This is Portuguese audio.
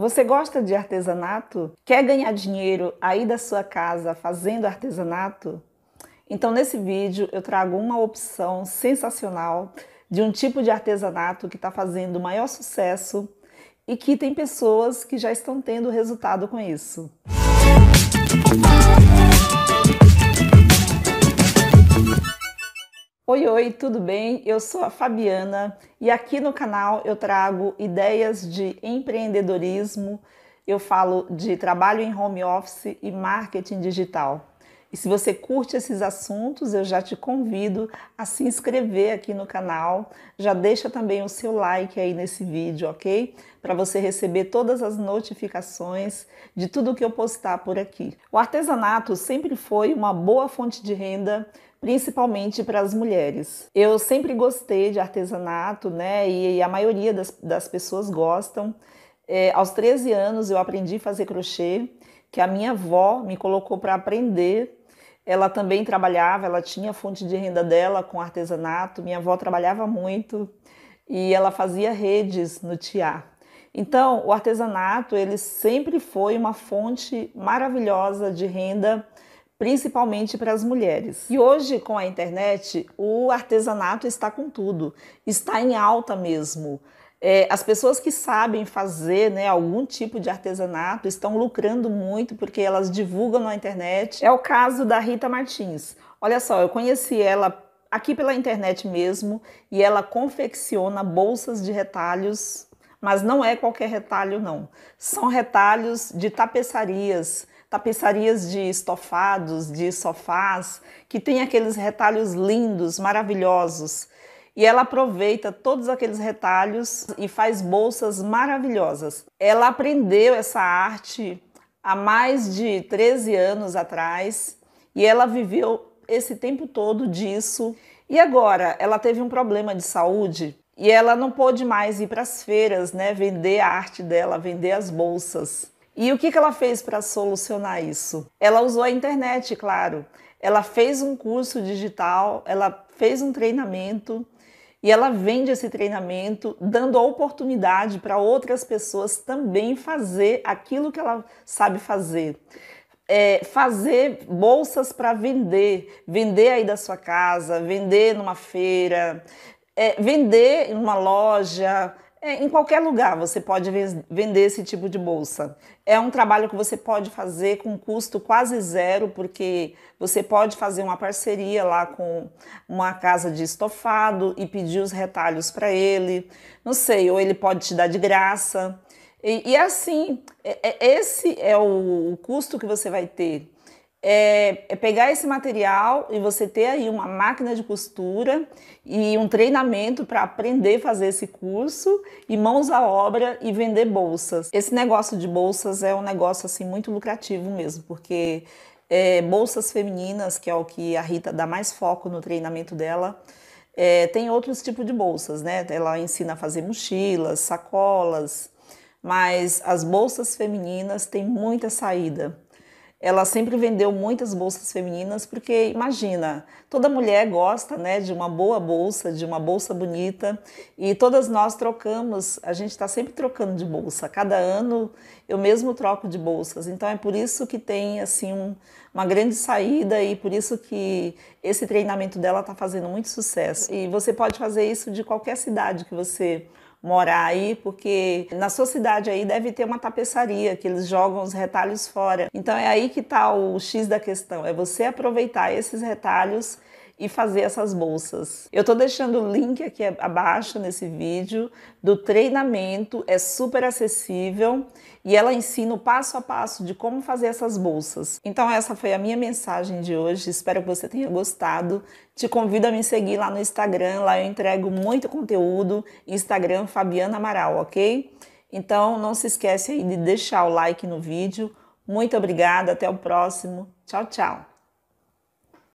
Você gosta de artesanato? Quer ganhar dinheiro aí da sua casa fazendo artesanato? Então, nesse vídeo, eu trago uma opção sensacional de um tipo de artesanato que está fazendo maior sucesso e que tem pessoas que já estão tendo resultado com isso. Música Oi, oi, tudo bem? Eu sou a Fabiana e aqui no canal eu trago ideias de empreendedorismo. Eu falo de trabalho em home office e marketing digital. E se você curte esses assuntos, eu já te convido a se inscrever aqui no canal. Já deixa também o seu like aí nesse vídeo, ok? Para você receber todas as notificações de tudo que eu postar por aqui. O artesanato sempre foi uma boa fonte de renda principalmente para as mulheres. Eu sempre gostei de artesanato, né? E, e a maioria das, das pessoas gostam. É, aos 13 anos eu aprendi a fazer crochê, que a minha avó me colocou para aprender ela também trabalhava, ela tinha fonte de renda dela com artesanato. Minha avó trabalhava muito e ela fazia redes no tiar. Então, o artesanato ele sempre foi uma fonte maravilhosa de renda, principalmente para as mulheres. E hoje, com a internet, o artesanato está com tudo, está em alta mesmo. É, as pessoas que sabem fazer né, algum tipo de artesanato estão lucrando muito porque elas divulgam na internet. É o caso da Rita Martins. Olha só, eu conheci ela aqui pela internet mesmo e ela confecciona bolsas de retalhos, mas não é qualquer retalho, não. São retalhos de tapeçarias, tapeçarias de estofados, de sofás, que tem aqueles retalhos lindos, maravilhosos e ela aproveita todos aqueles retalhos e faz bolsas maravilhosas. Ela aprendeu essa arte há mais de 13 anos atrás e ela viveu esse tempo todo disso. E agora ela teve um problema de saúde e ela não pôde mais ir para as feiras, né, vender a arte dela, vender as bolsas. E o que, que ela fez para solucionar isso? Ela usou a internet, claro. Ela fez um curso digital, ela fez um treinamento e ela vende esse treinamento dando a oportunidade para outras pessoas também fazer aquilo que ela sabe fazer. É fazer bolsas para vender, vender aí da sua casa, vender numa feira, é vender em uma loja, é, em qualquer lugar você pode vender esse tipo de bolsa. É um trabalho que você pode fazer com custo quase zero, porque você pode fazer uma parceria lá com uma casa de estofado e pedir os retalhos para ele. Não sei, ou ele pode te dar de graça. E, e assim, é, é, esse é o, o custo que você vai ter é, é, pegar esse material e você ter aí uma máquina de costura e um treinamento para aprender a fazer esse curso e mãos à obra e vender bolsas. Esse negócio de bolsas é um negócio assim muito lucrativo mesmo, porque é, bolsas femininas, que é o que a Rita dá mais foco no treinamento dela, é, tem outros tipos de bolsas, né? Ela ensina a fazer mochilas, sacolas, mas as bolsas femininas têm muita saída ela sempre vendeu muitas bolsas femininas, porque imagina, toda mulher gosta né, de uma boa bolsa, de uma bolsa bonita, e todas nós trocamos, a gente está sempre trocando de bolsa. Cada ano eu mesmo troco de bolsas. Então é por isso que tem assim um, uma grande saída e por isso que esse treinamento dela está fazendo muito sucesso. E você pode fazer isso de qualquer cidade que você morar aí, porque na sua cidade aí deve ter uma tapeçaria que eles jogam os retalhos fora. Então é aí que está o X da questão, é você aproveitar esses retalhos e fazer essas bolsas. Eu tô deixando o link aqui abaixo nesse vídeo do treinamento, é super acessível e ela ensina o passo a passo de como fazer essas bolsas. Então essa foi a minha mensagem de hoje, espero que você tenha gostado. Te convido a me seguir lá no Instagram, lá eu entrego muito conteúdo, Instagram Fabiana Amaral, OK? Então não se esquece aí de deixar o like no vídeo. Muito obrigada, até o próximo. Tchau, tchau.